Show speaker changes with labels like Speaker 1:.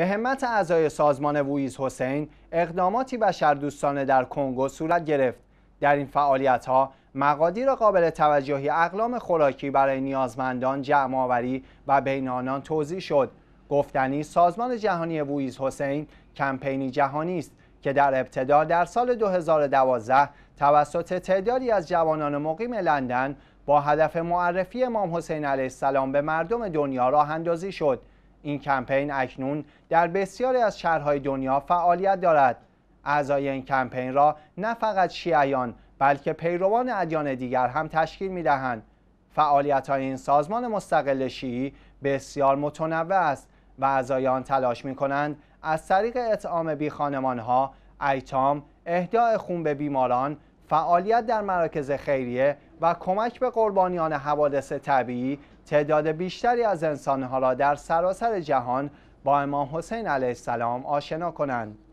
Speaker 1: به همت اعضای سازمان وویز حسین اقداماتی بشردوستانه در کنگو صورت گرفت در این فعالیت ها مقادیر قابل توجهی اقلام خوراکی برای نیازمندان جمع و بین آنان توضیح شد گفتنی سازمان جهانی وویز حسین کمپینی جهانی است که در ابتدا در سال 2012 توسط تعدادی از جوانان مقیم لندن با هدف معرفی امام حسین علیه السلام به مردم دنیا راه اندازی شد این کمپین اکنون در بسیاری از شهرهای دنیا فعالیت دارد اعضای این کمپین را نه فقط شیعیان بلکه پیروان ادیان دیگر هم تشکیل می دهند فعالیت های این سازمان مستقل شیعی بسیار متنوع است و اعضای آن تلاش می کنند از طریق اطعام بی خانمان ها، ایتام، اهداء خون به بیماران فعالیت در مراکز خیریه و کمک به قربانیان حوادث طبیعی تعداد بیشتری از انسانها را در سراسر جهان با امام حسین علیه السلام آشنا کنند.